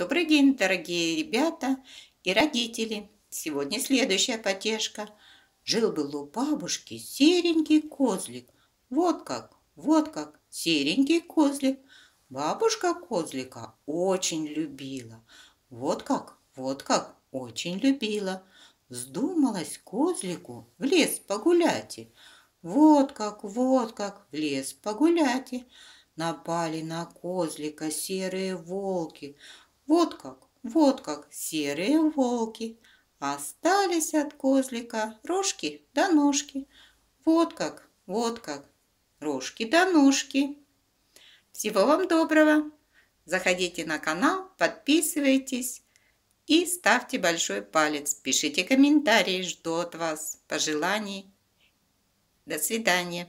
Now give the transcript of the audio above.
Добрый день, дорогие ребята и родители. Сегодня следующая потешка. Жил-был у бабушки серенький козлик. Вот как, вот как, серенький козлик. Бабушка козлика очень любила. Вот как, вот как, очень любила. Вздумалась козлику в лес погуляйте. Вот как, вот как, в лес погуляйте. Напали на козлика серые волки – вот как, вот как, серые волки. Остались от козлика рожки да ножки. Вот как, вот как, рожки да ножки. Всего вам доброго. Заходите на канал, подписывайтесь и ставьте большой палец. Пишите комментарии, жду от вас пожеланий. До свидания.